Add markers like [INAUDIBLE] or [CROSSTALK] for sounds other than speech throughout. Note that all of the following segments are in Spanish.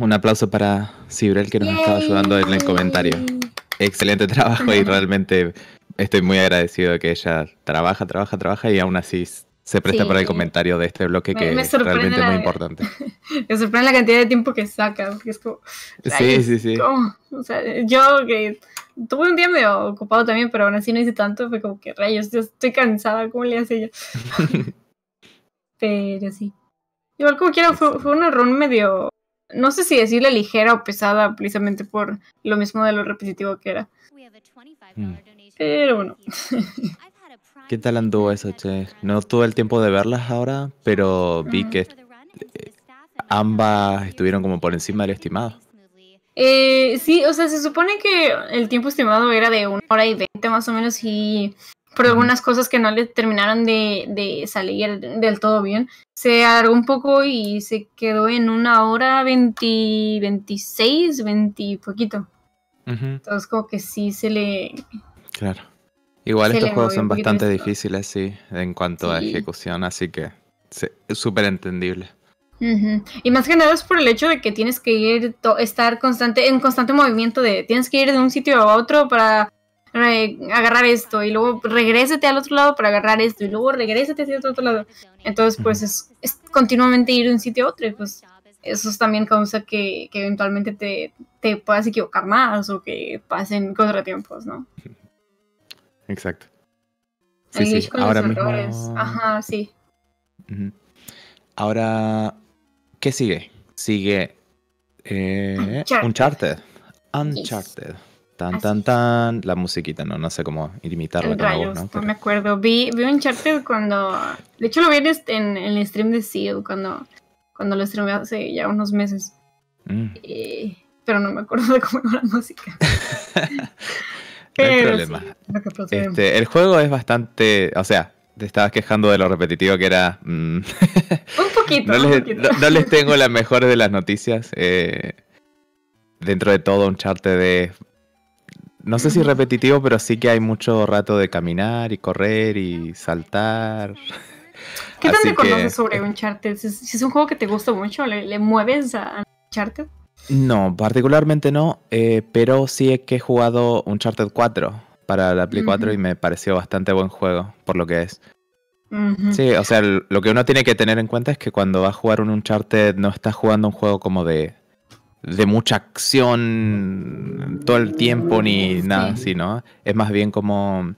un aplauso para Cibrel que nos estaba ayudando en el comentario. Excelente trabajo y realmente estoy muy agradecido de que ella trabaja, trabaja, trabaja y aún así se presta para el comentario de este bloque que es realmente muy importante. [LAUGHS] Me sorprende la cantidad de tiempo que saca, Sí, sí, sí. yo que tuve un día medio ocupado también, pero aún así no hice tanto, fue como que rayos, yo estoy cansada, ¿cómo le hace ella? [LAUGHS] pero sí. Igual como quiera, fue, fue una medio no sé si decirle ligera o pesada, precisamente por lo mismo de lo repetitivo que era. Hmm. Pero bueno. [LAUGHS] ¿Qué tal anduvo eso, che? No tuve el tiempo de verlas ahora, pero um, vi que ambas estuvieron como por encima del estimado. Eh, sí, o sea, se supone que el tiempo estimado era de una hora y veinte más o menos y por algunas cosas que no le terminaron de, salir del todo bien. Se alargó un poco y se quedó en una hora 20, 26, 20 poquito. Entonces como que sí se le... Claro. Igual estos juegos son bastante difíciles, sí, en cuanto a ejecución, así que es súper entendible. Y más que nada es por el hecho de que tienes que ir, estar constante, en constante movimiento de, tienes que ir de un sitio a otro para agarrar esto y luego regrésate al otro lado para agarrar esto y luego regrésate hacia otro, lado. Entonces, pues es, continuamente ir de un sitio a otro y pues eso también causa que, eventualmente te, puedas equivocar más o que pasen contratiempos, ¿no? Exacto. Sí, Ahora los Ajá, sí. Ahora, ¿qué sigue? Sigue eh, Uncharted. Uncharted. Tan, tan, tan. La musiquita, no, no sé cómo imitarla con ¿no? me acuerdo. Vi, un charter cuando. De hecho, lo vi en, este, el stream de Seal cuando, cuando lo streamé hace ya unos meses. Mm. pero no me acuerdo de cómo era la música. [LAUGHS] no hay problema. este, el juego es bastante. O sea, te estabas quejando de lo repetitivo que era. Mm. un poquito. [LAUGHS] no, les, No, les tengo las mejores de las noticias. Eh, dentro de todo, un charte de no sé si repetitivo, pero sí que hay mucho rato de caminar y correr y saltar. ¿Qué tan conoces sobre eh, Uncharted? Si ¿Es, un juego que te gusta mucho, ¿le, mueves a Uncharted? No, particularmente no, eh, pero sí es que he jugado Uncharted 4 para la Play 4 y me pareció bastante buen juego, por lo que es. Sí, o sea, lo que uno tiene que tener en cuenta es que cuando va a jugar un Uncharted no estás jugando un juego como de de mucha acción todo el tiempo ni nada, sino es más bien como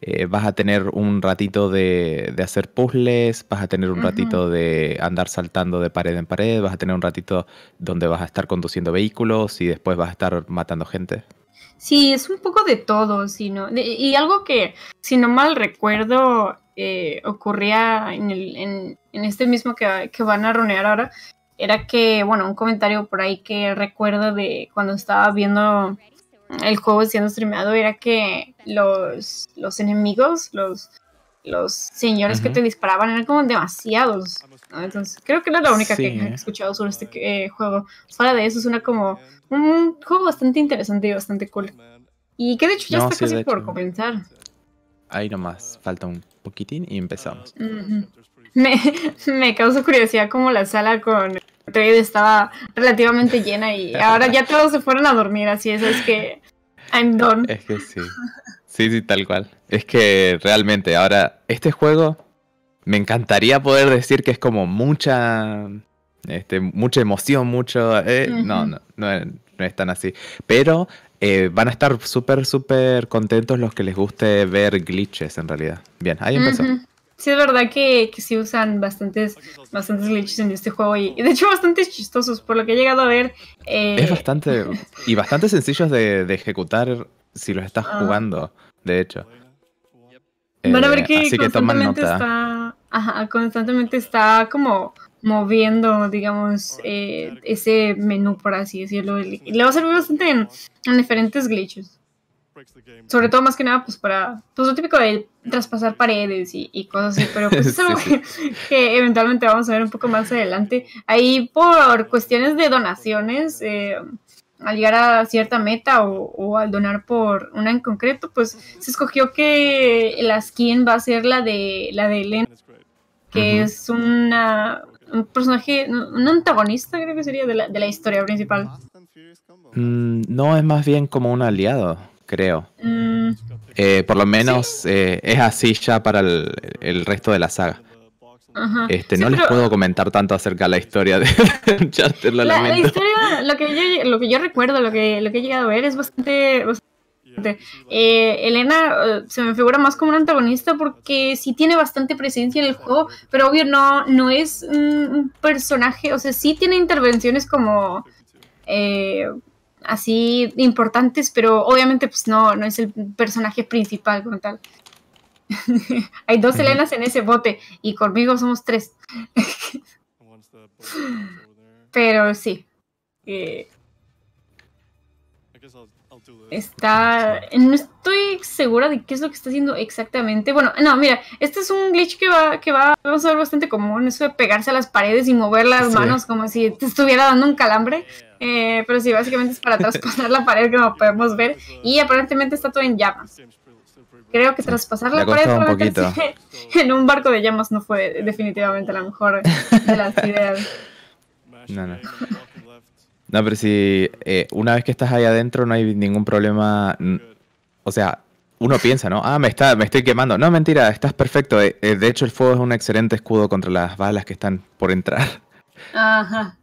eh, vas a tener un ratito de, hacer puzzles, vas a tener un ratito de andar saltando de pared en pared, vas a tener un ratito donde vas a estar conduciendo vehículos y después vas a estar matando gente. Sí, es un poco de todo, sino, y algo que, si no mal recuerdo, eh, ocurría en, el, en, este mismo que, que van a ronear ahora, era que, bueno, un comentario por ahí que recuerdo de cuando estaba viendo el juego siendo streameado era que los, los enemigos, los, los señores que te disparaban eran como demasiados. Entonces, creo que no es la única que he escuchado sobre este eh, juego. Fuera de eso, una como un juego bastante interesante y bastante cool. Y que de hecho ya está casi por comenzar. Ahí nomás, falta un poquitín y empezamos me, me causa curiosidad como la sala con Trade estaba relativamente llena y ahora ya todos se fueron a dormir, así es, es que I'm done. Es que sí. Sí, sí, tal cual. Es que realmente ahora este juego me encantaría poder decir que es como mucha este, mucha emoción, mucho... Eh, no, no, no, es tan así. Pero eh, van a estar súper, súper contentos los que les guste ver glitches en realidad. Bien, ahí empezó sí es verdad que, que sí usan bastantes, bastantes glitches en este juego y, de hecho bastantes chistosos, por lo que he llegado a ver. Eh, es bastante, [LAUGHS] y bastante sencillos de, ejecutar si los estás ah. jugando, de hecho. Van a ver eh, que, constantemente está, constantemente como moviendo, digamos, eh, ese menú, por así decirlo. Y le va a servir bastante en diferentes glitches. Sobre todo más que nada, pues para, pues lo típico de traspasar paredes y, cosas así, pero pues, [LAUGHS] [LAUGHS] que, eventualmente vamos a ver un poco más adelante. Ahí por cuestiones de donaciones, eh, al llegar a cierta meta o, al donar por una en concreto, pues se escogió que la skin va a ser la de la de que es una un personaje, un antagonista creo que sería de la, historia principal. Mm, no, es más bien como un aliado creo. Mm. Eh, por lo menos eh, es así ya para el, resto de la saga. Este, no les puedo comentar tanto acerca de la historia de [LAUGHS] Uncharted, lo la, historia, lo que yo, recuerdo, lo que, he llegado a ver es bastante... Eh, Elena se me figura más como una antagonista porque sí tiene bastante presencia en el juego, pero obvio no, no es un personaje, o sea, sí tiene intervenciones como... Eh, así importantes, pero obviamente pues no, no es el personaje principal como tal. [LAUGHS] Hay dos Elenas en ese bote y conmigo somos tres. [LAUGHS] pero sí. Eh, Está. No estoy segura de qué es lo que está haciendo exactamente. Bueno, no, mira, este es un glitch que va, que va, a ser bastante común, eso de pegarse a las paredes y mover las manos como si te estuviera dando un calambre. Eh, pero sí, básicamente es para [LAUGHS] traspasar la pared, como podemos ver. Y aparentemente está todo en llamas. Creo que traspasar la pared [LAUGHS] en un barco de llamas no fue definitivamente la mejor de las ideas. No, no. No, pero si eh, una vez que estás ahí adentro no hay ningún problema. O sea, uno piensa, ¿no? Ah, me, está, me estoy quemando. No, mentira, estás perfecto. Eh, eh, de hecho, el fuego es un excelente escudo contra las balas que están por entrar. Ajá.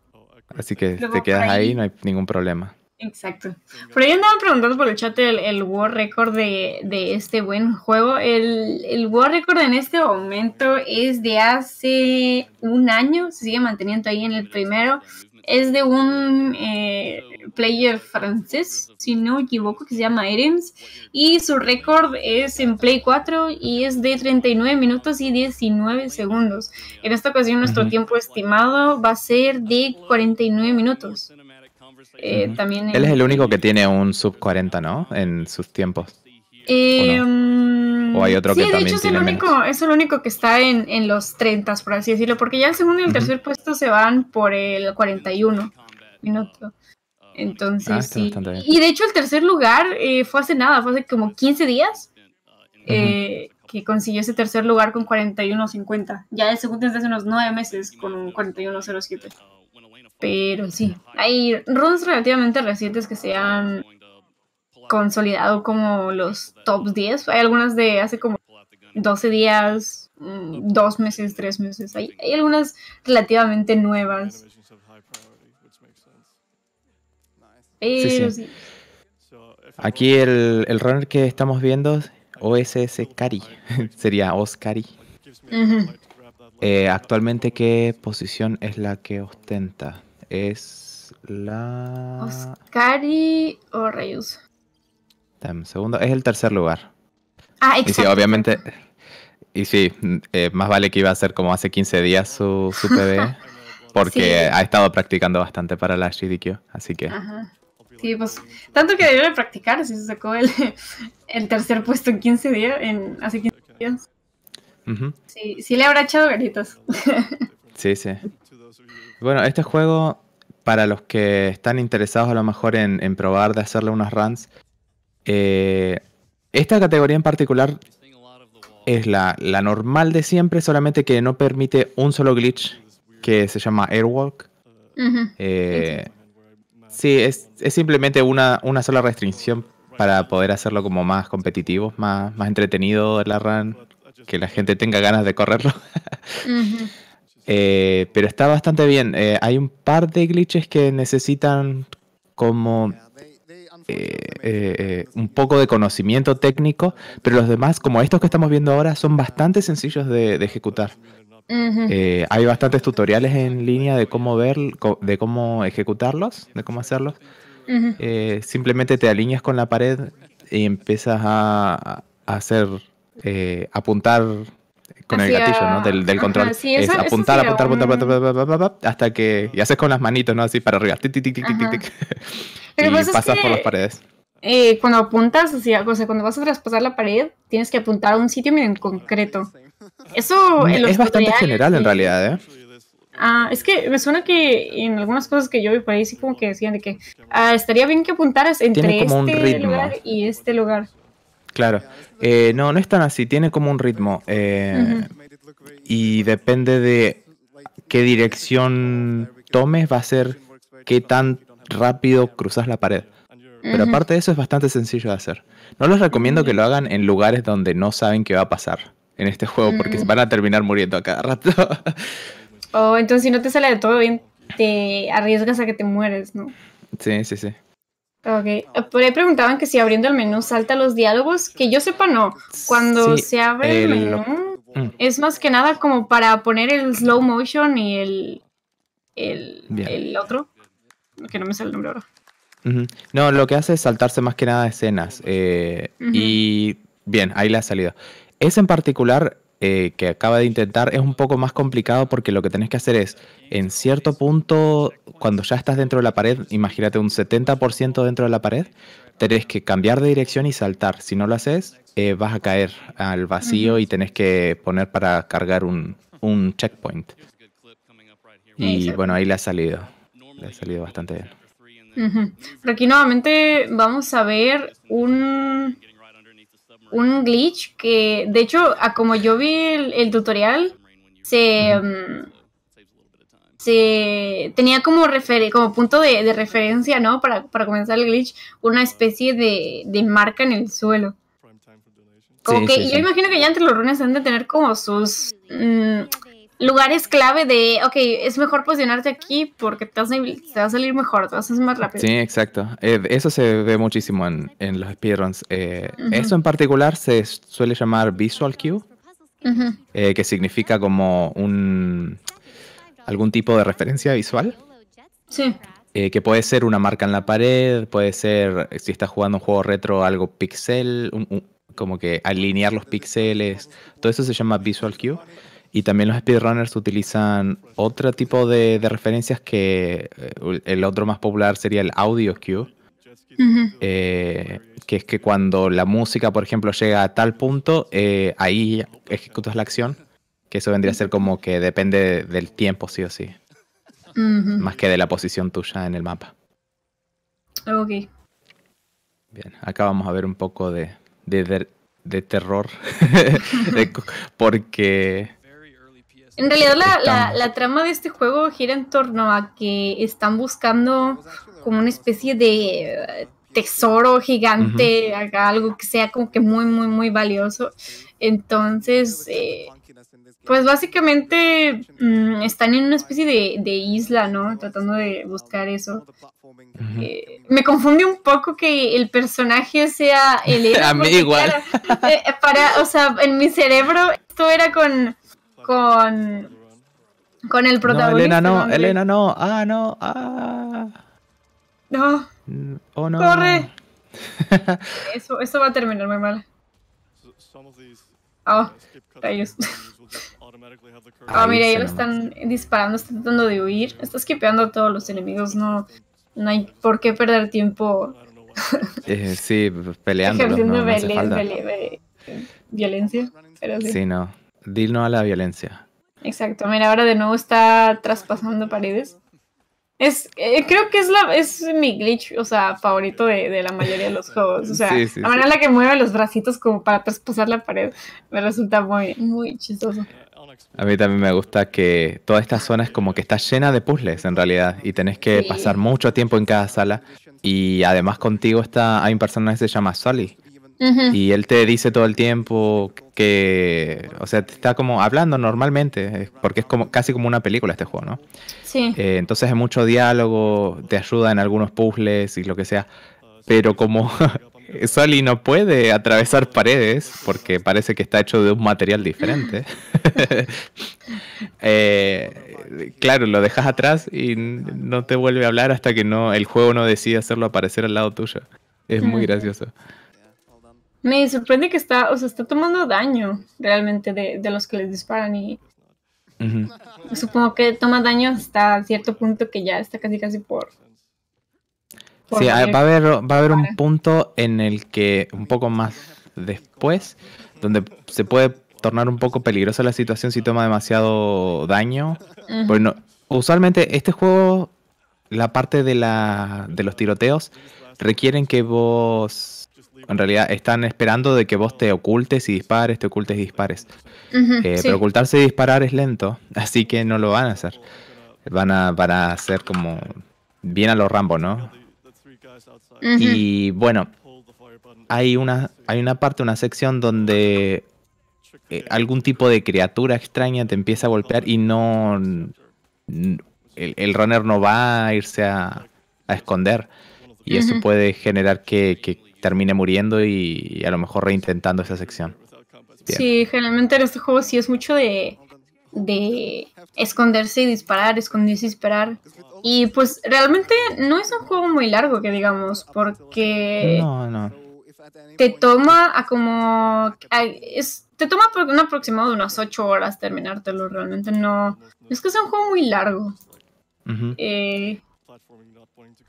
Así que te quedas ahí. no hay ningún problema. Exacto. Por ahí andaban preguntando por el chat el, world Record de, este buen juego. El, el Record en este momento es de hace un año, se sigue manteniendo ahí en el primero es de un eh, player francés, si no equivoco, que se llama Erems. Y su récord es en Play 4 y es de 39 minutos y 19 segundos. En esta ocasión, nuestro tiempo estimado va a ser de 49 minutos. Eh, también Él es el único que tiene un sub 40, ¿no? En sus tiempos. Em, ¿O, hay otro sí, de hecho es el, único, es el único que está en, los 30, por así decirlo, porque ya el segundo y el tercer puesto se van por el 41 minuto. Ah, Entonces, Y de hecho el tercer lugar eh, fue hace nada, fue hace como 15 días eh, que consiguió ese tercer lugar con 41.50. Ya el segundo desde hace unos 9 meses con 41.07. Pero sí, hay runs relativamente recientes que se han consolidado como los top 10. Hay algunas de hace como 12 días, mm, dos meses, tres meses. Hay, algunas relativamente nuevas. sí, Aquí el, el, runner que estamos viendo, OSS Cari, [LAUGHS] sería Oscari. Eh, actualmente, ¿qué posición es la que ostenta? Es la... Oscari o Reyes es el tercer lugar. Ah, exacto. Y sí, obviamente. Y sí, eh, más vale que iba a ser como hace 15 días su, PBE, [LAUGHS] porque ha estado practicando bastante para la GDQ. Así que. Ajá. Sí, pues. Tanto que debió de practicar si se sacó el, [LAUGHS] el tercer puesto en 15 días. En, hace 15 días. Sí, sí le habrá echado ganitas. [LAUGHS] Sí, sí. Bueno, este juego, para los que están interesados a lo mejor en, en probar de hacerle unos runs, eh, esta categoría en particular es la, normal de siempre, solamente que no permite un solo glitch que se llama Airwalk. Eh, sí, es, simplemente una, sola restricción para poder hacerlo como más competitivo, más, más entretenido la run, que la gente tenga ganas de correrlo. [LAUGHS] Eh, pero está bastante bien. hay un par de glitches que necesitan como eh, eh, un poco de conocimiento técnico, pero los demás, como estos que estamos viendo ahora, son bastante sencillos de, ejecutar. Eh, hay bastantes tutoriales en línea de cómo ver, de cómo ejecutarlos, de cómo hacerlos. simplemente te alineas con la pared y empiezas a, a hacer, apuntar con el gatillo, ¿no? Del, control. apuntar, apuntar, apuntar, hasta que. Y haces con las manitos, ¿no? Así para arriba. y pasas por las paredes. Eh, cuando apuntas, o sea, cuando vas a traspasar la pared, tienes que apuntar a un sitio en concreto. Eso mm, es bastante general en realidad, ¿eh? Ah, es que me suena que en algunas cosas que yo vi por ahí sí como que decían de que ah, estaría bien que apuntaras entre este lugar y este lugar. Claro. Eh, no, no es tan así, tiene como un ritmo. Eh, y depende de qué dirección tomes, va a ser qué tan rápido cruzas la pared. Pero aparte de eso es bastante sencillo de hacer. No les recomiendo que lo hagan en lugares donde no saben qué va a pasar en este juego, porque van a terminar muriendo a cada rato. O oh, entonces si no te sale de todo bien, te arriesgas a que te mueres, ¿no? Sí, sí, sí. Ok, ah, por ahí preguntaban que si abriendo el menú salta los diálogos, que yo sepa no. Cuando se abre el, menú mm. Mm. es más que nada como para poner el slow motion y el, el, otro, que no me sale el nombre ahora. No, lo que hace es saltarse más que nada escenas. Eh, y bien, ahí la salida. Es en particular eh, que acaba de intentar es un poco más complicado porque lo que tenés que hacer es, en cierto punto, cuando ya estás dentro de la pared, imagínate un 70% dentro de la pared, tenés que cambiar de dirección y saltar. Si no lo haces, eh, vas a caer al vacío y tenés que poner para cargar un, checkpoint. Y bueno, ahí le ha salido. Le ha salido bastante bien. Pero aquí nuevamente vamos a ver un un glitch que, de hecho, a como yo vi el, tutorial, se, mm, se tenía como, refer como punto de, referencia, ¿no? Para, para, comenzar el glitch, una especie de, de marca en el suelo. Como que yo imagino que ya entre los runes han de tener como sus... Mm, lugares clave de, ok, es mejor posicionarte aquí porque te, vas a, va a salir mejor, te vas a hacer más rápido. Sí, exacto. Eh, eso se ve muchísimo en, en los speedruns. Eh, eso en particular se suele llamar visual cue, eh, que significa como un algún tipo de referencia visual. Sí. que puede ser una marca en la pared, puede ser, si estás jugando un juego retro, algo pixel, como que alinear los pixeles. Todo eso se llama visual cue. Y también los speedrunners utilizan otro tipo de, referencias que eh, el otro más popular sería el audio cue, eh, que es que cuando la música, por ejemplo, llega a tal punto, eh, ahí ejecutas la acción, que eso vendría a ser como que depende del tiempo, sí o sí, más que de la posición tuya en el mapa. Ok. Bien, acá vamos a ver un poco de, de terror, [LAUGHS] porque en realidad la, trama de este juego gira en torno a que están buscando como una especie de eh, tesoro gigante, algo que sea como que muy, muy, muy valioso. Entonces, eh, pues básicamente mm, están en una especie de, isla, ¿no? Tratando de buscar eso. Eh, me confunde un poco que el personaje sea el... [LAUGHS] mí igual. para, o sea, en mi cerebro esto era con con. Con el protagonista. Elena no, Elena no. Ah, no. Ah. No. Oh, no. ¡Corre! [LAUGHS] eso, eso va a terminar muy mal. Oh, oh ellos. Ah, [LAUGHS] mira, ellos están disparando, están tratando de huir. Está esquipeando a todos los enemigos, no, no hay por qué perder tiempo. [LAUGHS] Eh, sí, peleando. No, Violencia. Pero sí. sí, no. Dilno a la violencia. Exacto, mira, ahora de nuevo está traspasando paredes. Es, eh, creo que es la es mi glitch, o sea, favorito de, la mayoría de los [LAUGHS] juegos. O sea, la manera en la que mueve los bracitos como para traspasar la pared me resulta muy, muy chistoso. A mí también me gusta que toda esta zona es como que está llena de puzzles en realidad y tenés que pasar mucho tiempo en cada sala. Y además contigo está, hay un personaje que se llama Sully, y él te dice todo el tiempo que, o sea, te está como hablando normalmente, porque es como casi como una película este juego, ¿no? Sí. Eh, entonces hay mucho diálogo, te ayuda en algunos puzzles y lo que sea, pero como [LAUGHS] Sally no puede atravesar paredes, porque parece que está hecho de un material diferente, [LAUGHS] eh, claro, lo dejas atrás y no te vuelve a hablar hasta que no el juego no decide hacerlo aparecer al lado tuyo. Es muy gracioso. Me sorprende que está, o sea, está tomando daño realmente de, los que les disparan y supongo que toma daño hasta cierto punto que ya está casi casi por... sí, va a haber, va a haber un punto en el que un poco más después, donde se puede tornar un poco peligrosa la situación si toma demasiado daño. Bueno, usualmente este juego, la parte de, la, de los tiroteos, requieren que vos en realidad están esperando de que vos te ocultes y dispares, te ocultes y dispares. Eh, pero ocultarse y disparar es lento, [LAUGHS] así que no lo van a hacer. Van a, hacer como bien a los Rambo, ¿no? Y bueno, hay una, hay una parte, una sección donde eh, algún tipo de criatura extraña te empieza a golpear y no... El, runner no va a irse a, a esconder y eso puede generar que, termine muriendo y, a lo mejor reintentando esa sección. Sí, generalmente en este juego sí es mucho de, esconderse y disparar, esconderse y esperar. Y pues realmente no es un juego muy largo, que digamos, porque no, no. te toma a como... te toma un aproximado de unas ocho horas terminártelo, realmente no... Es que es un juego muy largo.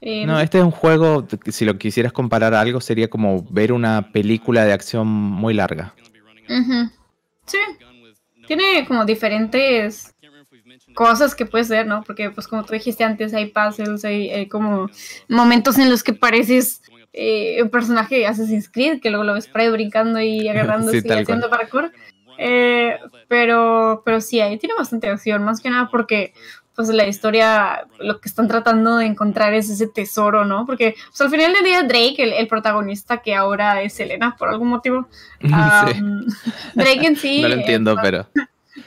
Em, no, este es un juego, si lo quisieras comparar a algo, sería como ver una película de acción muy larga. Sí. Tiene como diferentes cosas que puedes ver, ¿no? Porque pues como tú dijiste antes, hay puzzles, hay, como momentos en los que pareces eh, un personaje de Assassin's Creed, que luego lo ves para brincando y [LAUGHS] agarrando y haciendo parkour. Eh, pero, pero sí, ahí tiene bastante acción, más que nada porque pues la historia, lo que están tratando de encontrar es ese tesoro, ¿no? Porque pues, al final del día Drake, el, protagonista que ahora es Elena por algún motivo, [LAUGHS] Drake en sí... no lo eh, entiendo, pero... [LAUGHS]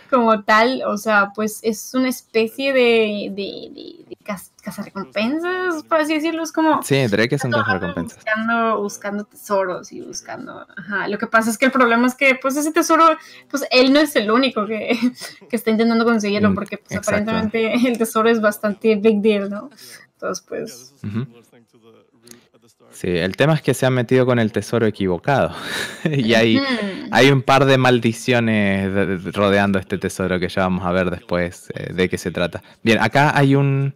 Como tal, o sea, pues es una especie de cazarrecompensas, por así decirlo, es como... Sí, Drake es un cazarrecompensas. Buscando, buscando tesoros y buscando... Ajá. Lo que pasa es que el problema es que, pues, ese tesoro, pues, él no es el único que, [LAUGHS] está intentando conseguirlo, mm, porque, pues, aparentemente el tesoro es bastante big deal, ¿no? Entonces, pues... Sí, el tema es que se ha metido con el tesoro equivocado. [LAUGHS] y hay, hay un par de maldiciones rodeando este tesoro que ya vamos a ver después eh, de qué se trata. Bien, acá hay un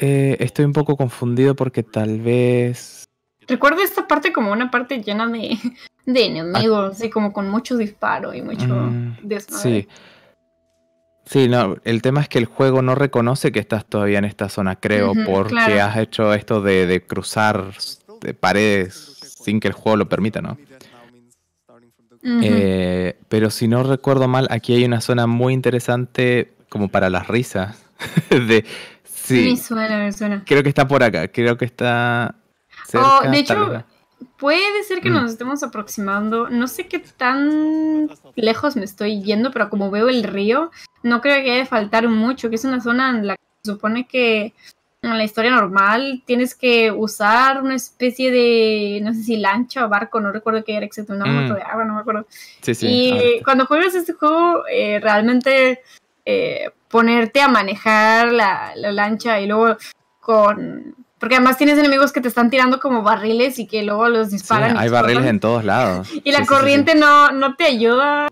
eh, estoy un poco confundido porque tal vez. Recuerdo esta parte como una parte llena de, enemigos, así como con mucho disparo y mucho mm, desnudo. Sí. Sí, no, el tema es que el juego no reconoce que estás todavía en esta zona, creo, porque has hecho esto de, cruzar de paredes sin que el juego lo permita, ¿no? Eh, pero si no recuerdo mal, aquí hay una zona muy interesante como para las risas, [LAUGHS] de Sí. Me suena, me suena. Creo que está por acá, creo que está... Cerca, oh, de hecho, puede ser que mm. nos estemos aproximando. No sé qué tan lejos me estoy yendo, pero como veo el río, no creo que haya de faltar mucho, que es una zona en la que supone que en la historia normal tienes que usar una especie de, no sé si lancha o barco, no recuerdo qué era excepto una moto de agua, no me acuerdo. Sí, sí, y cuando juegas este juego, eh, realmente eh, ponerte a manejar la, lancha y luego con porque además tienes enemigos que te están tirando como barriles y que luego los disparan. hay barriles en todos lados. [LAUGHS] y la corriente No, no te ayuda.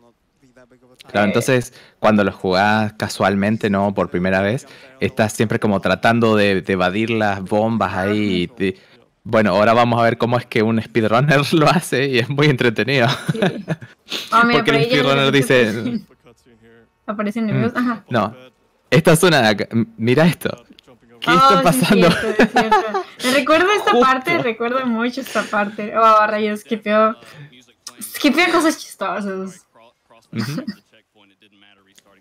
Claro, entonces cuando los jugás casualmente, ¿no? Por primera vez, estás siempre como tratando de, evadir las bombas ahí. Bueno, ahora vamos a ver cómo es que un speedrunner [LAUGHS] lo hace y es muy entretenido. [LAUGHS] Ah, porque el speedrunner dice... Aparecen mm. nerviosos. Ajá. No. Esta zona de acá. Mira esto. ¿Qué oh, está pasando? Me recuerdo esta parte, recuerdo mucho esta parte. Oh, rayos, skipeo. Skipeo cosas chistosas.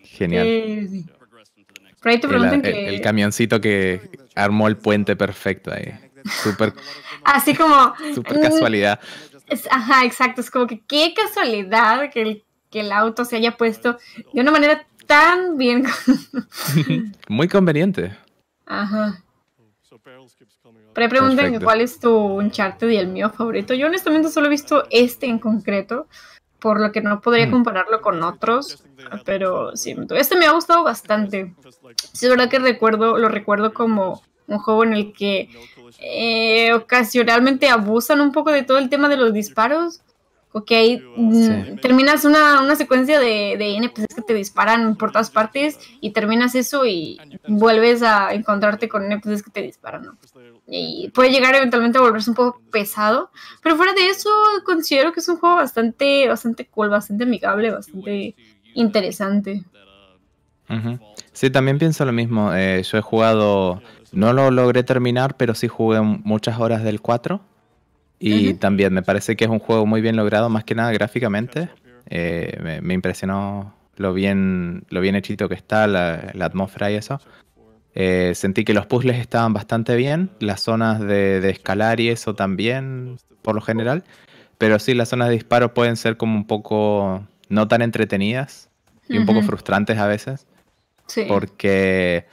Genial. Eh, el, camioncito que armó el puente perfecto ahí. Súper. Así como. [LAUGHS] Súper casualidad. Mm, ajá, exacto. Es como que qué casualidad que el que el auto se haya puesto de una manera tan bien. [LAUGHS] Muy conveniente. Ajá. Pero cuál es tu Uncharted y el mío favorito. Yo honestamente solo he visto este en concreto, por lo que no podría mm. compararlo con otros, pero siento este me ha gustado bastante. si es verdad que recuerdo, lo recuerdo como un juego en el que eh, ocasionalmente abusan un poco de todo el tema de los disparos porque ahí mm, terminas una, una secuencia de, de, NPCs pues que te disparan por todas partes y terminas eso y vuelves a encontrarte con NPCs pues que te disparan, Y puede llegar eventualmente a volverse un poco pesado, pero fuera de eso considero que es un juego bastante, bastante cool, bastante amigable, bastante interesante. Sí, también pienso lo mismo. Eh, yo he jugado, no lo logré terminar, pero sí jugué muchas horas del 4. Y también me parece que es un juego muy bien logrado, más que nada gráficamente. Eh, me, impresionó lo bien, lo bien hechito que está, la, atmósfera y eso. Eh, sentí que los puzzles estaban bastante bien, las zonas de, escalar y eso también, por lo general. Pero sí, las zonas de disparo pueden ser como un poco no tan entretenidas y un poco frustrantes a veces. Sí. Porque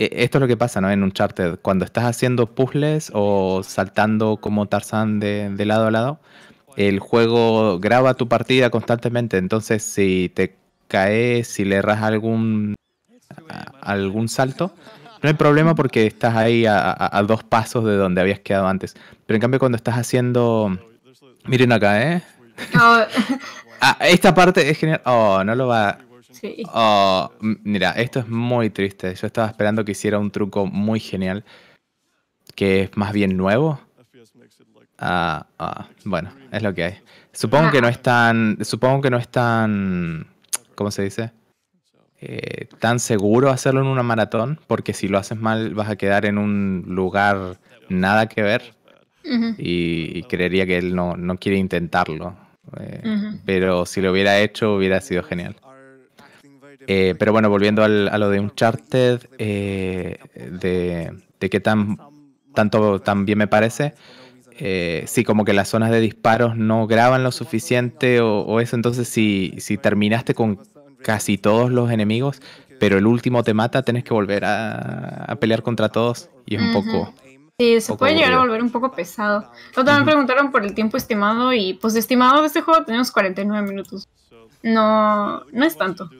eh, esto es lo que pasa, ¿no? En un charter, cuando estás haciendo puzzles o saltando como Tarzan de, de, lado a lado, el juego graba tu partida constantemente. Entonces, si te caes, si le erras algún, algún salto, no hay problema porque estás ahí a, dos pasos de donde habías quedado antes. Pero en cambio, cuando estás haciendo. Miren acá, ¿eh? Oh. [LAUGHS] ah, esta parte es genial. Oh, no lo va. Ah, mira, esto es muy triste. Yo estaba esperando que hiciera un truco muy genial, que es más bien nuevo. Ah, ah, bueno, es lo que hay. Supongo que no es tan, supongo que no es ¿cómo se dice? Eh, tan seguro hacerlo en una maratón, porque si lo haces mal vas a quedar en un lugar nada que ver. y, creería que él no, quiere intentarlo. Eh, pero si lo hubiera hecho, hubiera sido genial. Eh, pero bueno, volviendo al, a lo de Uncharted, eh, de, qué tan, tanto también bien me parece. Eh, sí, como que las zonas de disparos no graban lo suficiente o, eso. Entonces, si, si terminaste con casi todos los enemigos, pero el último te mata, tenés que volver a, pelear contra todos y es un poco... Sí, se puede llegar a volver un poco pesado. también preguntaron por el tiempo estimado y pues estimado de este juego tenemos 49 minutos. No, no es tanto.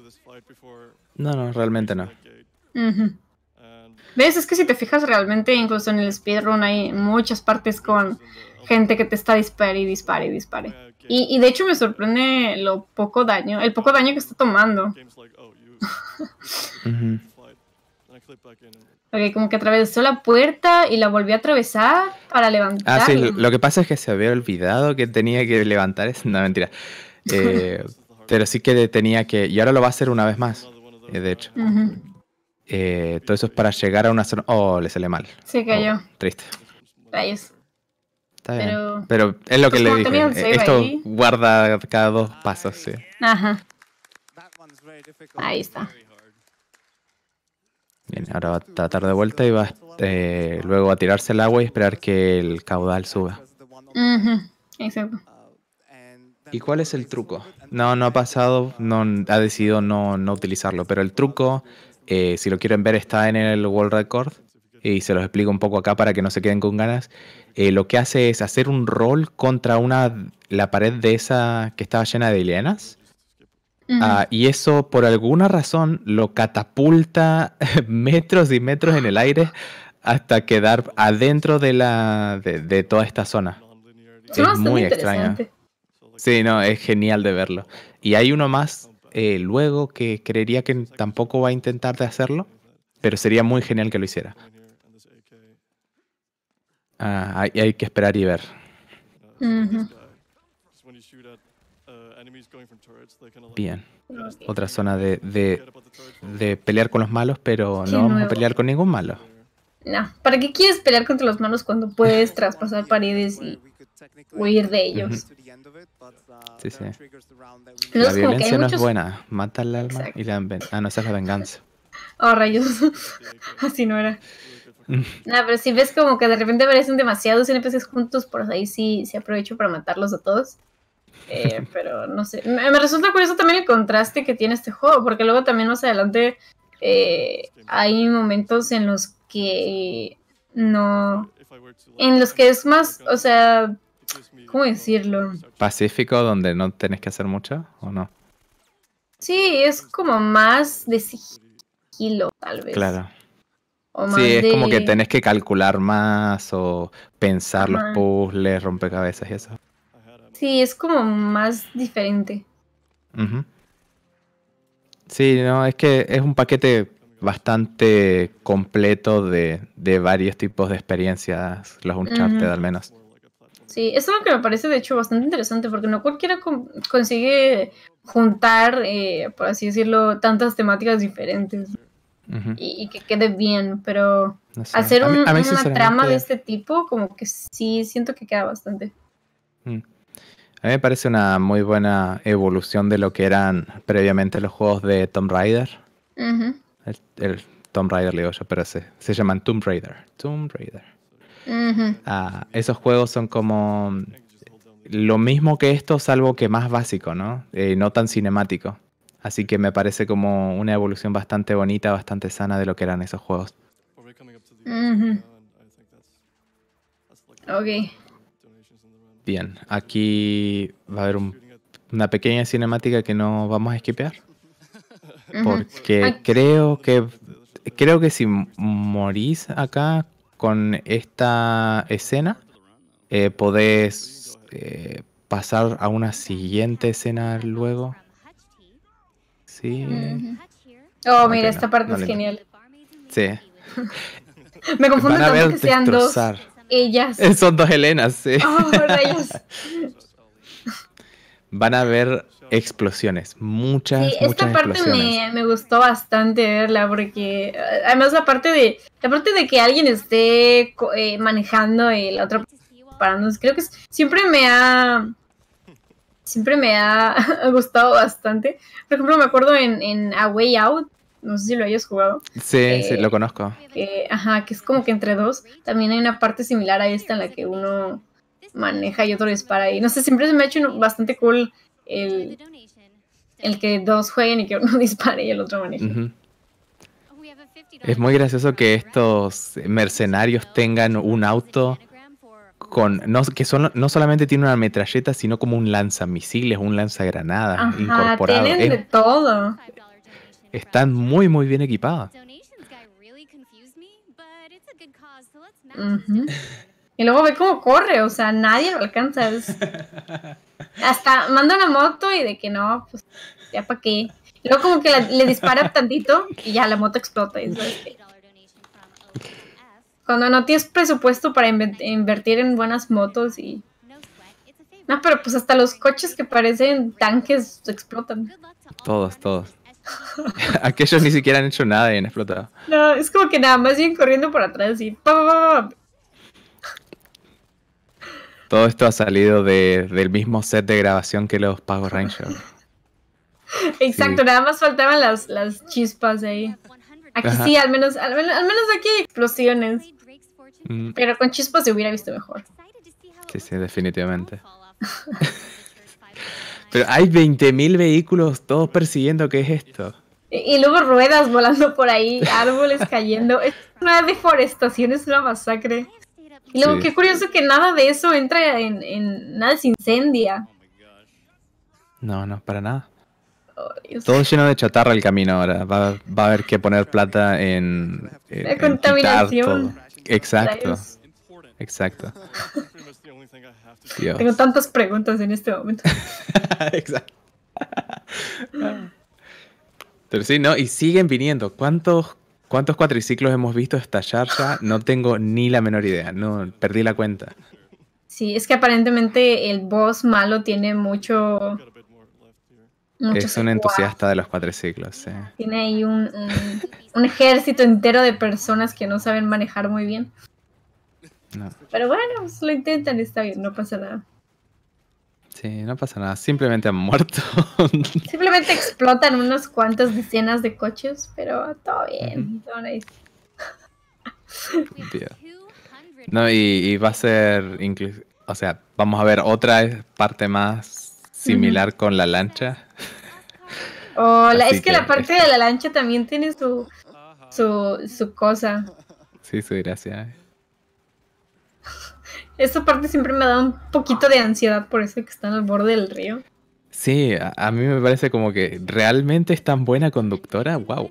No, no, realmente no. ¿Ves? Es que si te fijas realmente, incluso en el speedrun hay muchas partes con gente que te está dispare y dispare y dispare. Y, de hecho me sorprende lo poco daño, el poco daño que está tomando. [LAUGHS] Oh, [LAUGHS] ok, como que atravesó la puerta y la volvió a atravesar para levantar. Ah, sí, lo que pasa es que se había olvidado que tenía que levantar. Es una mentira. [LAUGHS] Eh, pero sí que tenía que. Y ahora lo va a hacer una vez más, eh, de hecho. Eh, todo eso es para llegar a una zona. Oh, le sale mal. sí, cayó. Oh, triste. Está bien. Pero, es lo que le dije. Eh, esto guarda cada dos pasos, sí. Ajá. Ahí está. Bien, ahora va a tratar de vuelta y va luego a tirarse el agua y esperar que el caudal suba. Exacto. ¿Y cuál es el truco? No, no ha pasado, no, ha decidido no, no utilizarlo, pero el truco, eh, si lo quieren ver, está en el World Record y se los explico un poco acá para que no se queden con ganas. Eh, lo que hace es hacer un roll contra una, la pared de esa que estaba llena de lianas. Ah, y eso por alguna razón lo catapulta [LAUGHS] metros y metros en el aire hasta quedar adentro de, la, de, toda esta zona. es muy extraño. Sí, no, es genial de verlo. Y hay uno más eh, luego que creería que tampoco va a intentar de hacerlo, pero sería muy genial que lo hiciera. Ah, hay, que esperar y ver. Bien. Otra zona de, de, de, pelear con los malos, pero no vamos a pelear con ningún malo. No, ¿para qué quieres pelear contra los malos cuando puedes traspasar paredes y huir de ellos. Uh, sí, sí. la violencia no es buena, mata al alma y le dan Ah, no, esa es la venganza. [LAUGHS] Oh, rayos. [LAUGHS] Así no era. [LAUGHS] Nada, pero si ves como que de repente aparecen demasiados NPCs juntos, por ahí sí, se aprovecho para matarlos a todos. Eh, pero no sé. Me, resulta curioso también el contraste que tiene este juego, porque luego también más adelante eh, hay momentos en los que no. En los que es más, o sea, ¿Cómo decirlo? ¿Pacífico, donde no tenés que hacer mucho o no? Sí, es como más de sigilo, tal vez. Claro. sí, es como que tenés que calcular más o pensar los puzzles, rompecabezas y eso. Sí, es como más diferente. Sí, no, es que es un paquete bastante completo de, varios tipos de experiencias, los Uncharted al menos. Sí, es lo que me parece de hecho bastante interesante porque no cualquiera consigue juntar, eh, por así decirlo, tantas temáticas diferentes y, que quede bien, pero hacer una trama de este tipo como que sí siento que queda bastante. Mm. A mí me parece una muy buena evolución de lo que eran previamente los juegos de Tomb Raider. el, Tomb Raider le digo yo, pero se, se llaman Tomb Raider. Tomb Raider. Ah, esos juegos son como lo mismo que esto, salvo que más básico, ¿no? Eh, no tan cinemático. Así que me parece como una evolución bastante bonita, bastante sana de lo que eran esos juegos. Bien, aquí va a haber una pequeña cinemática que no vamos a esquipear. Porque creo que creo que si morís acá con esta escena eh, podés eh, pasar a una siguiente escena luego. Sí. Oh, mira, esta parte es genial. Sí. [LAUGHS] Me confundo que sean dos ellas. [LAUGHS] Son dos Helenas, sí. Oh, rayos. [LAUGHS] Van a ver explosiones, muchas, sí, esta parte me, gustó bastante verla porque además la parte de la parte de que alguien esté eh, manejando y la otra parándonos, creo que siempre me ha siempre me ha [LAUGHS] gustado bastante. Por ejemplo, me acuerdo en, A Way Out, no sé si lo hayas jugado. Sí, sí, lo conozco. Que, ajá, que es como que entre dos. También hay una parte similar a esta en la que uno maneja y otro dispara. Y no sé, siempre se me ha hecho bastante cool el, que dos jueguen y que uno [LAUGHS] dispare y el otro maneje. Es muy gracioso que estos mercenarios tengan un auto con que son, no solamente tiene una metralleta, sino como un lanzamisiles, un lanzagranadas incorporado. Tienen de todo. Están muy muy bien equipados y luego ve cómo corre, o sea, nadie lo alcanza. [LAUGHS] Hasta manda una moto y de que no, pues ya para qué. luego como que le dispara tantito y ya la moto explota. Cuando no tienes presupuesto para invertir en buenas motos y... No, pero pues hasta los coches que parecen tanques explotan. Todos, todos. [LAUGHS] Aquellos ni siquiera han hecho nada y han explotado. No, es como que nada más siguen corriendo por atrás y todo esto ha salido del mismo set de grabación que los Pago Rangers. [LAUGHS] Exacto, nada más faltaban las, las chispas ahí. Aquí sí, al menos, al, menos aquí hay explosiones. Mm. Pero con chispas se hubiera visto mejor. Sí, sí, definitivamente. [LAUGHS] Pero hay 20.000 vehículos todos persiguiendo, ¿qué es esto? Y, y luego ruedas volando por ahí, árboles cayendo. es una deforestación, es una masacre. Y luego, qué curioso que nada de eso entra en, nada se incendia. No, no, para nada. Todo lleno de chatarra el camino ahora. Va, a haber que poner plata en. contaminación. Exacto. Exacto. Tengo tantas preguntas en este momento. [LAUGHS] Exacto. Pero sí, ¿no? Y siguen viniendo. ¿Cuántos ¿Cuántos cuatriciclos hemos visto esta charla? No tengo ni la menor idea, no perdí la cuenta. Sí, es que aparentemente el boss malo tiene mucho... es un entusiasta de los cuatriciclos, Tiene ahí un, ejército entero de personas que no saben manejar muy bien. Pero bueno, pues, lo intentan, está bien, no pasa nada. Sí, no pasa nada. Simplemente han muerto. [LAUGHS] Simplemente explotan unos cuantos decenas de coches, pero todo bien. Todo nice. No, y, va a ser. O sea, vamos a ver otra parte más similar con la lancha. [LAUGHS] Oh, es que, la parte de la lancha también tiene su, su, cosa. Sí, su gracia. Esta parte siempre me da un poquito de ansiedad por eso que están al borde del río. Sí, a, mí me parece como que realmente es tan buena conductora, wow.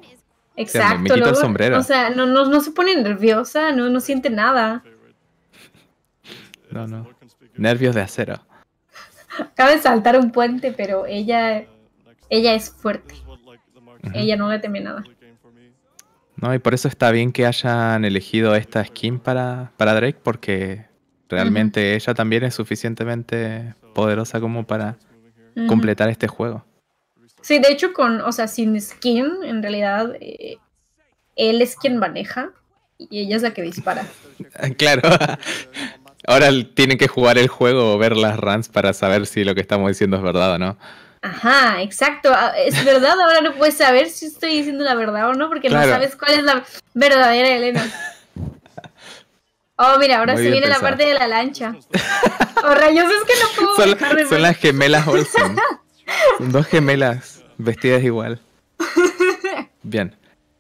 Exacto. me, el sombrero. O sea, no, se pone nerviosa, no, no siente nada. No, no. Nervios de acero. Acaba de saltar un puente, pero ella, ella es fuerte. Ella no le teme nada. No, y por eso está bien que hayan elegido esta skin para, para Drake, porque Realmente ella también es suficientemente poderosa como para completar este juego. Sí, de hecho, con, o sea, sin skin, en realidad, eh, él es quien maneja y ella es la que dispara. [LAUGHS] claro. [LAUGHS] Ahora tienen que jugar el juego o ver las runs para saber si lo que estamos diciendo es verdad o no. Ajá, exacto. Ah, es verdad, ahora no puedes saber si estoy diciendo la verdad o no, porque no sabes cuál es la verdadera Elena. Oh, mira, ahora sí viene la parte de la lancha. oh, rayos, es que no puedo. Son, las gemelas Olsen. [LAUGHS] Son dos gemelas vestidas igual. [LAUGHS] Bien.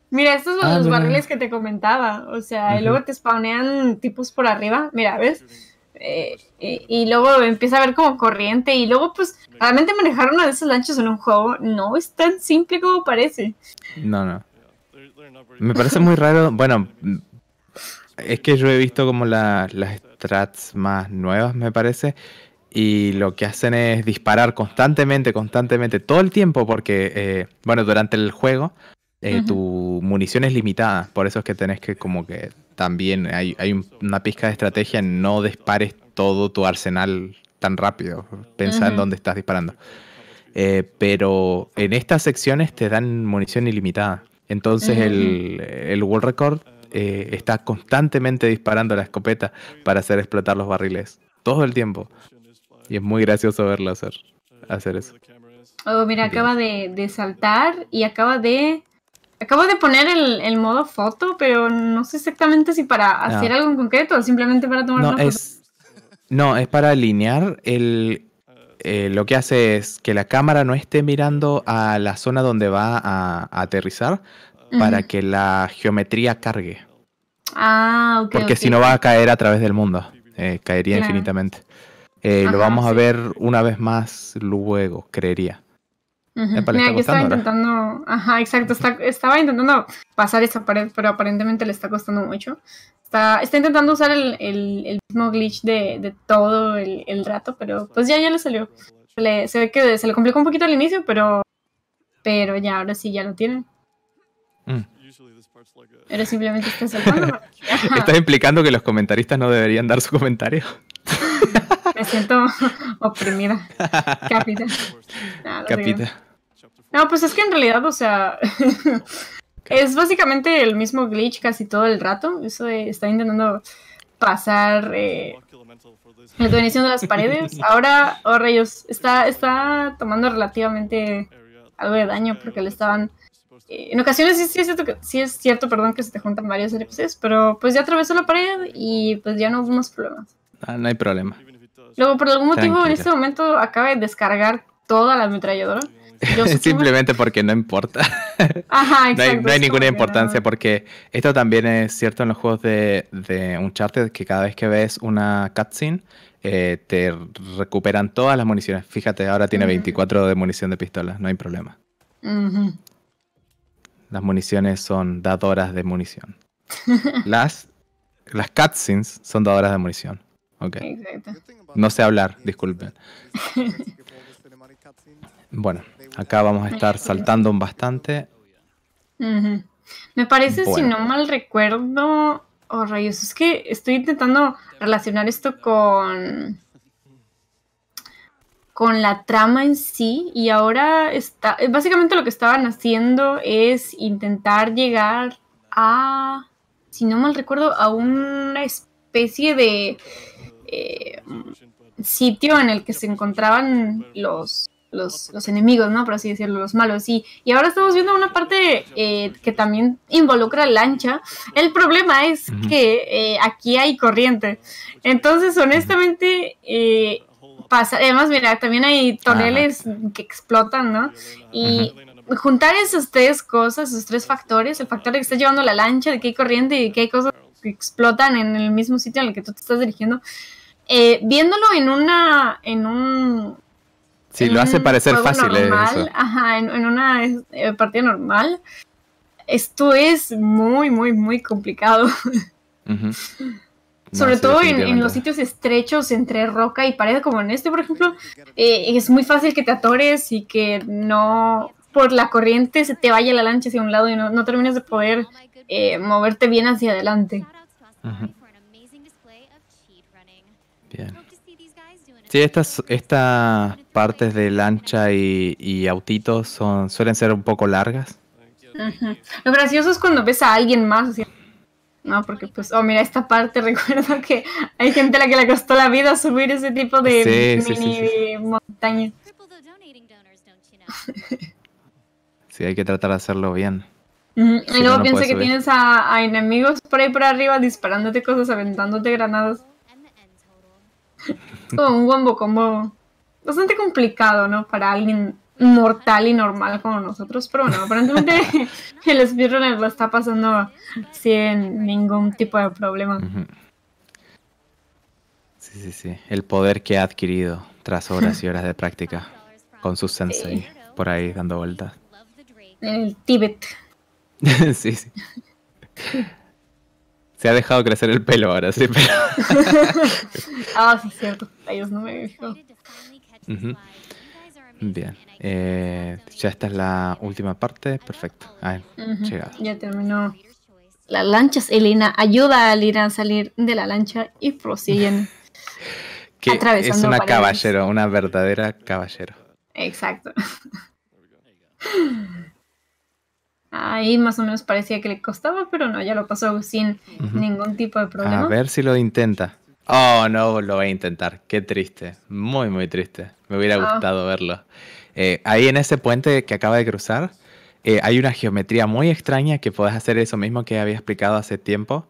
Mira, estos son ah, los barriles que te comentaba. O sea, y luego te spawnean tipos por arriba. Mira, ¿ves? Eh, eh, y, luego empieza a ver como corriente. Y luego, pues, realmente manejar una de esas lanchas en un juego no es tan simple como parece. No, no. Me parece muy raro. Bueno, es que yo he visto como las strats más nuevas, me parece, y lo que hacen es disparar constantemente, constantemente, todo el tiempo, porque, eh, bueno, durante el juego eh, tu munición es limitada, por eso es que tenés que como que también hay, una pizca de estrategia, no dispares todo tu arsenal tan rápido, pensando en dónde estás disparando. Eh, pero en estas secciones te dan munición ilimitada. Entonces el, el World Record eh, está constantemente disparando la escopeta para hacer explotar los barriles. Todo el tiempo. Y es muy gracioso verlo hacer, hacer eso. Oh, mira, acaba de, saltar y acaba de. Acaba de poner el, modo foto, pero no sé exactamente si para ah. hacer algo en concreto o simplemente para tomar no, es, No, es para alinear el, eh, lo que hace es que la cámara no esté mirando a la zona donde va a aterrizar, para que la geometría cargue. Ah, ok. Porque si no va a caer a través del mundo, eh, caería infinitamente. Eh, lo vamos a ver una vez más luego, creería. Mira, estaba intentando. Ajá, exacto. estaba intentando pasar esa pared, pero aparentemente le está costando mucho. Está, intentando usar el, mismo glitch de, todo el, rato, pero pues ya, ya le salió. Se, ve que se le complicó un poquito al inicio, pero, pero ya, ahora sí, ya lo tiene. Mm. Eres simplemente estás [LAUGHS] ¿Estás implicando que los comentaristas no deberían dar su comentario? [LAUGHS] Me siento oprimida. Capita. Capita. No, pues es que en realidad, o sea, [LAUGHS] es básicamente el mismo glitch casi todo el rato. Eso está intentando pasar eh, la de las paredes. Ahora, oh rayos, está, está tomando relativamente algo de daño porque le estaban en ocasiones sí, es cierto, que, perdón, que se te juntan varios NPCs, pero pues ya atravesó la pared y pues ya no hubo más problemas. Ah, no hay problema. Luego, por algún motivo, en este momento acaba de descargar toda la ametralladora. [LAUGHS] Simplemente porque no importa. [LAUGHS] Ajá, exacto, no, hay, ninguna importancia porque esto también es cierto en los juegos de, Uncharted, que cada vez que ves una cutscene eh, te recuperan todas las municiones. Fíjate, ahora tiene 24 de munición de pistola, no hay problema. Las municiones son dadoras de munición. [LAUGHS] Las, las cutscenes son dadoras de munición. Ok. No sé hablar, disculpen. [LAUGHS] Bueno, acá vamos a estar saltando bastante. Me parece, si no mal recuerdo, o oh, rayos, es que estoy intentando relacionar esto con con la trama en sí y ahora está, eh, básicamente lo que estaban haciendo es intentar llegar a, si no mal recuerdo, a una especie de eh, sitio en el que se encontraban los, los, enemigos, ¿no? Por así decirlo, los malos. Y, y ahora estamos viendo una parte eh, que también involucra lancha. El problema es que aquí hay corriente. Entonces, honestamente, además, mira, también hay toneles que explotan, ¿no? Y juntar esas tres cosas, esos tres factores, el factor de que estás llevando la lancha, de que hay corriente y que hay cosas que explotan en el mismo sitio en el que tú te estás dirigiendo, eh, viéndolo en una, en un... Sí, lo hace parecer fácil. ¿eh? Ajá, en, una eh, partida normal. Esto es muy, muy, muy complicado. [LAUGHS] Sobre todo en, los sitios estrechos entre roca y pared, como en este, por ejemplo, eh, es muy fácil que te atores y que no por la corriente se te vaya la lancha hacia un lado y no, termines de poder eh, moverte bien hacia adelante. Sí, estas, estas partes de lancha y, y autitos son, suelen ser un poco largas. Lo gracioso es cuando ves a alguien más ¿no? Porque pues, oh, mira, esta parte [LAUGHS] recuerdo que hay gente a la que le costó la vida subir ese tipo de mini sí, sí, montaña. [LAUGHS] Sí, hay que tratar de hacerlo bien. y luego no, piensa que tienes a, enemigos por ahí por arriba disparándote cosas, aventándote granadas. [LAUGHS] Como un combo combo bastante complicado, ¿no? Para alguien mortal y normal como nosotros, pero bueno, aparentemente [LAUGHS] el speedrunner lo está pasando sin ningún tipo de problema. Sí, sí, sí. El poder que ha adquirido tras horas y horas de práctica con su sensei por ahí dando vueltas. El Tíbet. [LAUGHS] sí, sí. Se ha dejado crecer el pelo ahora, sí, pero... [LAUGHS] ah, sí, cierto. Ellos no me dejó. Bien. Eh, ya esta es la última parte. Perfecto. Ah, ya terminó. Las lanchas, Elena, ayuda a Lira a salir de la lancha y prosiguen. [LAUGHS] que es una caballero, una verdadera caballero. Exacto. Ahí más o menos parecía que le costaba, pero no, ya lo pasó sin ningún tipo de problema. A ver si lo intenta. Oh, no lo voy a intentar. Qué triste. Muy, muy triste. Me hubiera ah. gustado verlo. Eh, ahí en ese puente que acaba de cruzar, eh, hay una geometría muy extraña que podés hacer eso mismo que había explicado hace tiempo.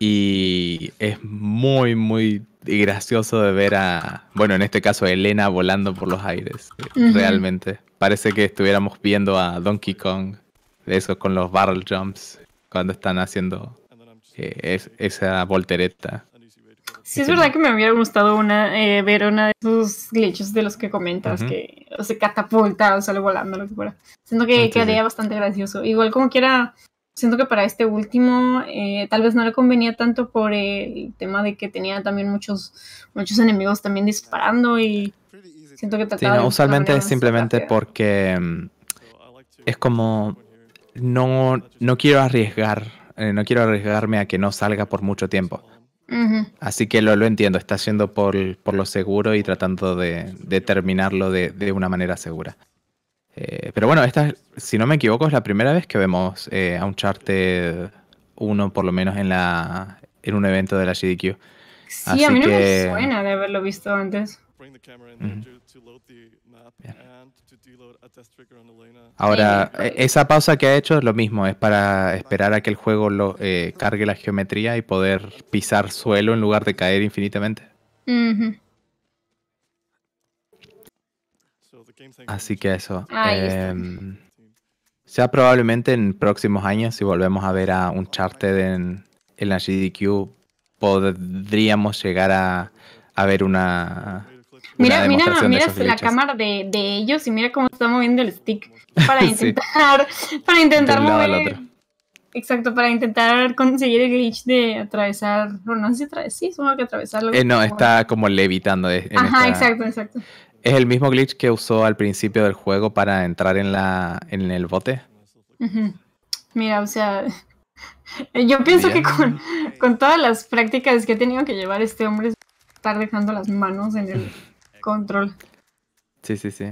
Y es muy, muy gracioso de ver a, bueno, en este caso, Elena volando por los aires. Realmente. Parece que estuviéramos viendo a Donkey Kong, de con los barrel jumps, cuando están haciendo eh, esa voltereta. Sí, es verdad que me hubiera gustado una, eh, ver una de esos glitches de los que comentas, que se catapulta o sale volando, lo que fuera. Siento que ah, quedaría bastante gracioso. Igual como quiera, siento que para este último eh, tal vez no le convenía tanto por el tema de que tenía también muchos, muchos enemigos también disparando y siento que trataba usualmente es simplemente porque mm, es como no, no quiero arriesgar, eh, no quiero arriesgarme a que no salga por mucho tiempo. Así que lo, lo, entiendo, está haciendo por, lo seguro y tratando de, de terminarlo de, una manera segura. Eh, pero bueno, esta, si no me equivoco, es la primera vez que vemos eh, a un Charter 1, por lo menos en, la, en un evento de la GDQ. Sí, a mí no me suena de haberlo visto antes. Ahora, e, esa pausa que ha hecho es lo mismo, es para esperar a que el juego lo, eh, cargue la geometría y poder pisar suelo en lugar de caer infinitamente. Mm-hmm. Así que eso. Ah, em, ya probablemente en próximos años, si volvemos a ver a un charted en, la GDQ, podríamos llegar a ver una Mira, mira, mira la cámara de, ellos y mira cómo está moviendo el stick para [LAUGHS] intentar, para intentar Exacto, para intentar conseguir el glitch de atravesar. no sé si atravesar, sí, que atravesarlo. Eh, no, está como levitando. E-, Ajá, exacto, exacto. Es el mismo glitch que usó al principio del juego para entrar en, la, en el bote. Mira, o sea, [LAUGHS] yo pienso que con, todas las prácticas que ha tenido que llevar este hombre, estar dejando las manos en el, control. Sí, sí, sí.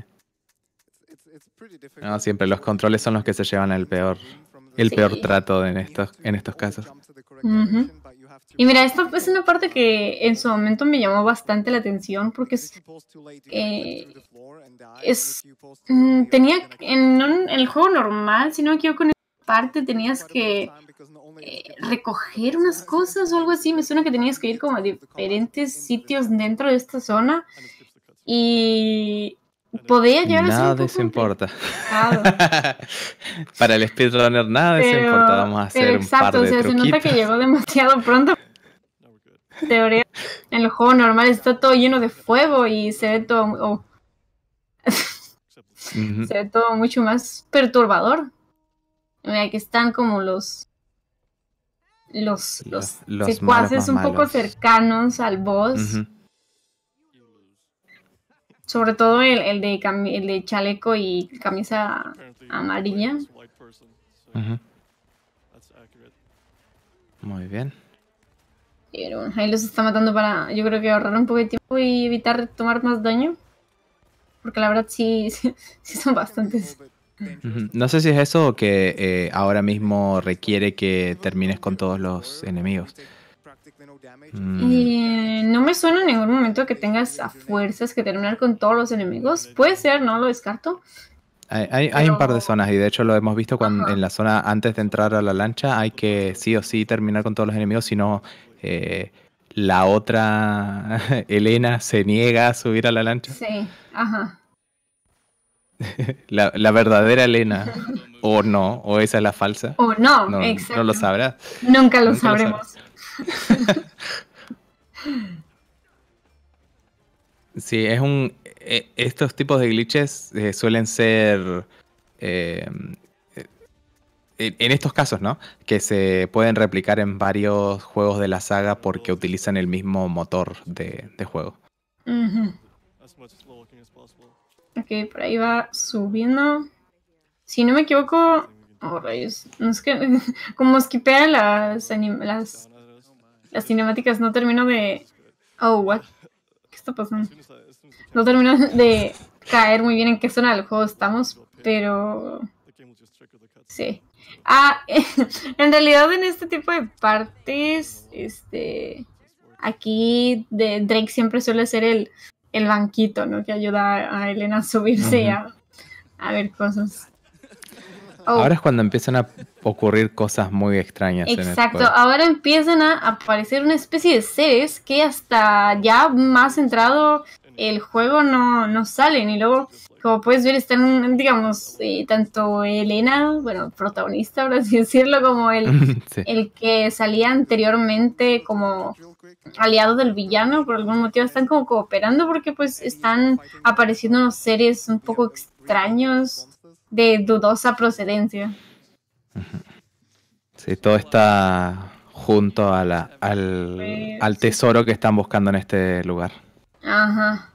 No, siempre los controles son los que se llevan el peor, el peor trato en estos, en estos casos. Y mira, esta es una parte que en su momento me llamó bastante la atención porque es, eh, mm, tenía en, el juego normal, si no me esta parte tenías que eh, recoger unas cosas o algo así. Me suena que tenías que ir como a diferentes sitios dentro de esta zona y podía llegar nada a Nada [LAUGHS] Para el speedrunner nada se importa Vamos a hacer exacto, de o sea, se nota que llegó demasiado pronto. [LAUGHS] Teoría, en los juego normal está todo lleno de fuego y se ve todo... Oh. Se ve todo mucho más perturbador. Mira, que están como los los, los, secuaces un poco cercanos al boss. Sobre todo el, el, de, el de chaleco y camisa amarilla. Muy bien. Pero ahí los está matando para, yo creo que ahorrar un poco de tiempo y evitar tomar más daño. Porque la verdad sí, [LAUGHS] sí, son bastantes. No sé si es eso o que eh, ahora mismo requiere que termines con todos los enemigos. Mm. Y, no me suena en ningún momento que tengas a fuerzas que terminar con todos los enemigos. Puede ser, no lo descarto. Hay, un par de zonas y de hecho lo hemos visto en la zona antes de entrar a la lancha. Hay que sí o sí terminar con todos los enemigos, si no eh, la otra [LAUGHS] Elena se niega a subir a la lancha. Sí, ajá. [LAUGHS] la, verdadera Elena, [LAUGHS] o no, o esa es la falsa. O no, no, lo sabrás. Nunca lo sabremos. Sí, es un. E, estos tipos de glitches eh, suelen ser. Em, eh, en estos casos, ¿no? Que se pueden replicar en varios juegos de la saga porque utilizan el mismo motor de, juego. Ok, por ahí va subiendo. Si no me equivoco. Oh, rayos. No es que. [LAUGHS] Como skipea las las cinemáticas no termino de. Oh, what? ¿Qué está pasando? No termino [LAUGHS] de caer muy bien en qué zona del juego estamos, pero. Sí. Ah, [LAUGHS] en realidad en este tipo de partes, este. Aquí de Drake siempre suele ser el, banquito, ¿no? Que ayuda a Elena a subirse y a, ver cosas. Ahora oh. es cuando empiezan a ocurrir cosas muy extrañas. Exacto, ahora empiezan a aparecer una especie de seres que hasta ya más entrado el juego no, salen y luego como puedes ver están digamos eh, tanto Elena bueno protagonista ahora así [LAUGHS] decirlo como el, [LAUGHS] el que salía anteriormente como aliado del villano por algún motivo están como cooperando porque pues están apareciendo unos seres un poco extraños de dudosa procedencia Sí, todo está junto al, al, tesoro que están buscando en este lugar. Ajá.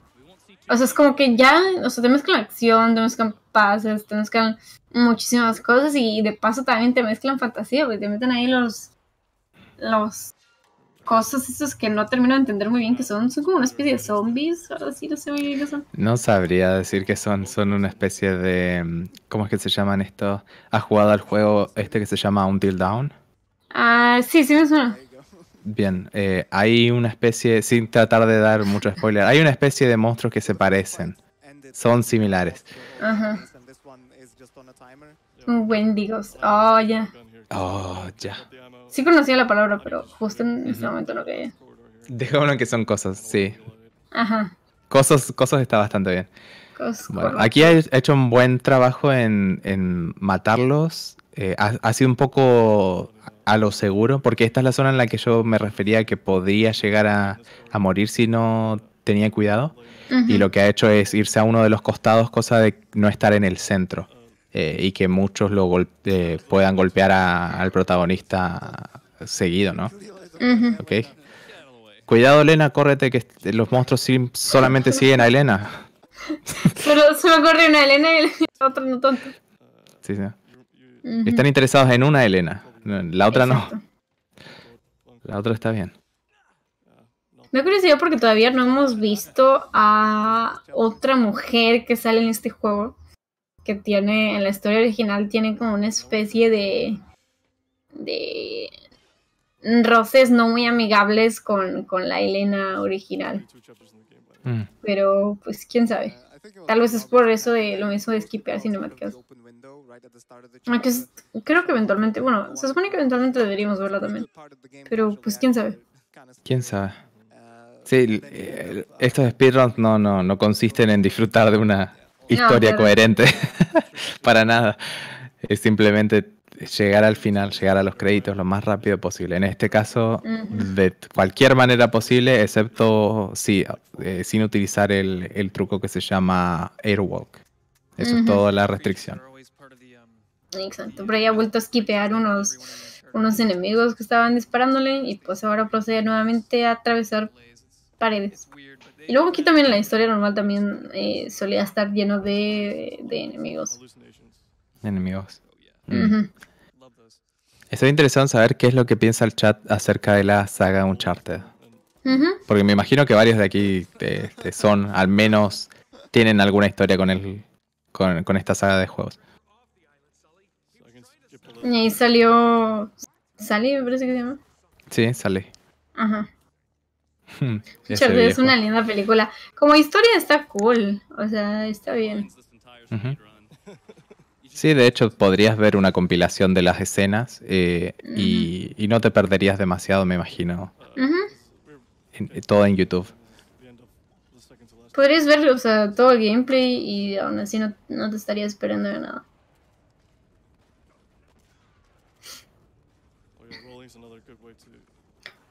O sea, es como que ya, o sea, te mezclan acción, te mezclan pases, te mezclan muchísimas cosas y de paso también te mezclan fantasía, porque te meten ahí los, los cosas esas que no termino de entender muy bien, que son, son como una especie de zombies, así, no sé muy bien son. No sabría decir que son, son una especie de, mm, ¿cómo es que se llaman esto? ¿Has jugado al juego este que se llama Until Down? Ah, sí, sí me suena. Bien, eh, hay una especie, sin tratar de dar mucho spoiler, hay una especie de monstruos que se parecen, son similares. Ajá. Wendigos, oh ya. Oh, ya. Sí conocía la palabra, pero justo en este momento no que en que son cosas, sí. Ajá. Cosas, cosas está bastante bien. aquí ha hecho un buen trabajo en, en matarlos. Eh, ha, sido un poco a lo seguro, porque esta es la zona en la que yo me refería que podía llegar a, morir si no tenía cuidado. Y lo que ha hecho es irse a uno de los costados, cosa de no estar en el centro. Eh, y que muchos lo eh, puedan golpear al protagonista seguido, ¿no? Cuidado, Elena, córrete, que los monstruos solamente siguen a Elena. [LAUGHS] solo, solo corre una Elena y la otra no tanto. Sí, Están interesados en una Elena, la otra no. La otra está bien. Me curiosidad porque todavía no hemos visto a otra mujer que sale en este juego que tiene, en la historia original tiene como una especie de, de roces no muy amigables con, la Elena original. Mm. Pero pues quién sabe. Tal vez es por eso de lo mismo de skipear cinemáticas. creo que eventualmente, bueno, se supone que eventualmente deberíamos verla también. Pero pues quién sabe. ¿Quién sabe? Sí, estos speedruns no, no, no consisten en disfrutar de una historia coherente, [LAUGHS] para nada. Es simplemente llegar al final, llegar a los créditos lo más rápido posible. En este caso, de cualquier manera posible, excepto si eh, sin utilizar el, truco que se llama Airwalk. Eso es toda la restricción. Exacto, pero ella ha vuelto a esquipear unos, unos enemigos que estaban disparándole y pues ahora procede nuevamente a atravesar paredes. Y luego aquí también la historia normal también eh, solía estar lleno de, enemigos. Enemigos. Mm. Estoy interesado en saber qué es lo que piensa el chat acerca de la saga Uncharted. Porque me imagino que varios de aquí son, al menos, tienen alguna historia con, el, con, con esta saga de juegos. Y ahí salió. ¿Sally me parece que se llama? Sí, Sally. Ajá. Hmm, es una linda película. Como historia está cool, o sea, está bien. [LAUGHS] Sí, de hecho podrías ver una compilación de las escenas eh, y, y, no te perderías demasiado, me imagino. Eh, todo en YouTube. Podrías ver todo el gameplay y aún así no, no te estarías esperando de nada.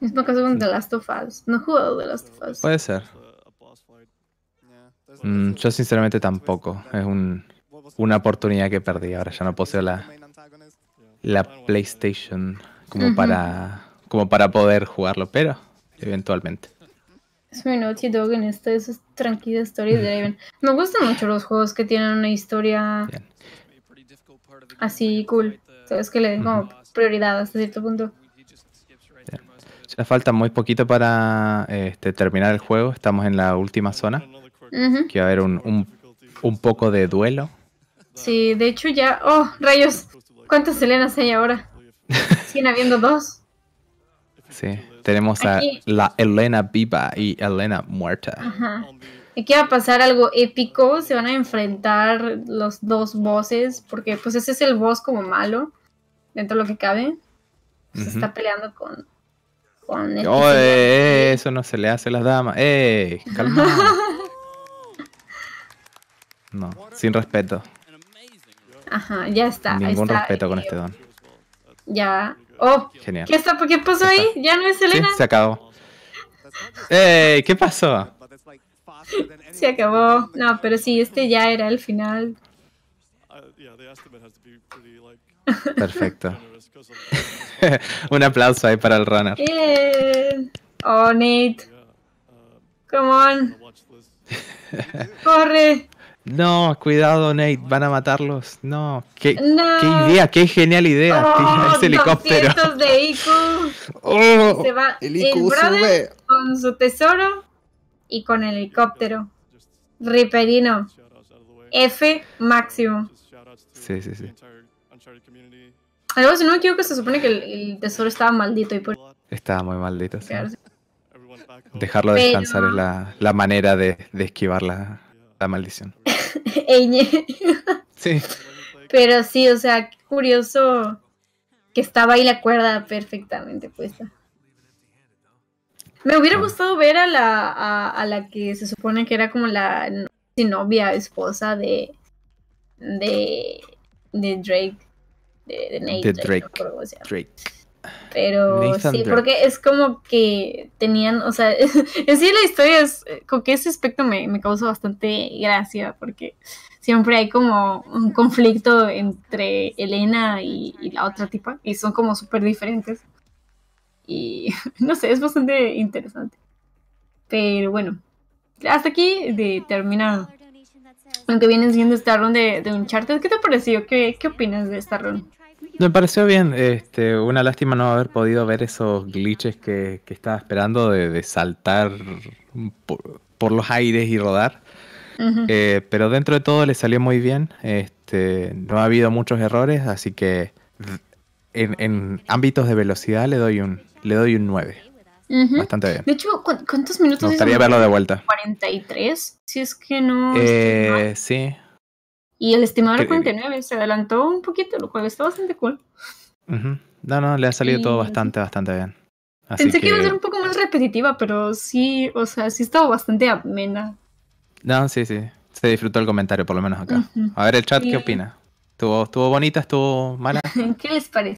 Es una caso con The Last of Us. No he jugado The Last of Us. Puede ser. Mm, yo sinceramente tampoco. Es un, una oportunidad que perdí. Ahora ya no poseo la, la PlayStation como, para, como para poder jugarlo, pero eventualmente. Es muy Naughty Dog en esta, es tranquila historia de Raven. Me gustan mucho los juegos que tienen una historia así cool. Sabes que le den como prioridad hasta cierto punto. Ya falta muy poquito para este, terminar el juego. Estamos en la última zona. Que va a haber un, poco de duelo. Sí, de hecho ya... ¡Oh, rayos! ¿Cuántas Elenas hay ahora? [LAUGHS] ¿Siguen habiendo dos? Sí, tenemos a la Elena viva y Elena muerta. Aquí va a pasar algo épico. Se van a enfrentar los dos bosses. Porque pues ese es el boss como malo. Dentro de lo que cabe. Se está peleando con este oh, eh, eso no se le hace a las damas. ¡Eh! [LAUGHS] Calma. no, sin respeto. Ajá, ya está. Ningún respeto con este don. Ya. Oh, Genial. ¿Qué, pasó ahí? Ya no es Elena. se acabó. ¡Ey! ¿Qué pasó? Se acabó. No, pero sí, este ya era el final. Perfecto. [LAUGHS] Un aplauso ahí para el runner. Oh, Nate. Come on. [LAUGHS] Corre. No, cuidado, Nate, van a matarlos. No, qué, qué idea, qué genial idea. Oh, helicóptero. [LAUGHS] Oh. Se va el, IQ con su tesoro y con el helicóptero. Riperino. F máximo. Sí, sí, sí. Algo, si no me equivoco, se supone que el, tesoro estaba maldito y Estaba muy maldito, Dejarlo descansar es la, manera de, esquivar la, la maldición. [LAUGHS] sí. Pero sí, o sea, curioso que estaba ahí la cuerda perfectamente puesta. Me hubiera ah. gustado ver a la, a, la que se supone que era como la novia, esposa de, de Drake de, Drake. Pero sí, porque es como que tenían, o sea, [LAUGHS] en sí la historia es, eh, con que ese aspecto me, me bastante gracia, porque siempre hay como un conflicto entre Elena y, la otra tipa, y son como súper diferentes. Y [LAUGHS] no sé, es bastante interesante. Pero bueno, hasta aquí de, terminar... aunque que viene siendo esta ronda de, un Uncharted. ¿Qué te pareció? ¿Qué, qué opinas de esta run? Me pareció bien, este, una lástima no haber podido ver esos glitches que, estaba esperando de, saltar por, los aires y rodar. Eh, pero dentro de todo le salió muy bien, este, no ha habido muchos errores, así que en, ámbitos de velocidad le doy un, le doy un 9. Bastante bien. De hecho, ¿cuántos minutos? Me gustaría verlo de vuelta. 43, si es que no. Eh, sí, y el estimador 49 se adelantó un poquito, lo cual está bastante cool. No, no, le ha salido todo bastante, bastante bien. Pensé que... iba a ser un poco más repetitiva, pero sí, o sea, sí estaba bastante amena. No, sí, sí. Se disfrutó el comentario, por lo menos acá. A ver, el chat, ¿qué opina? tuvo ¿Estuvo bonita? ¿Estuvo mala? [LAUGHS] ¿Qué les parece?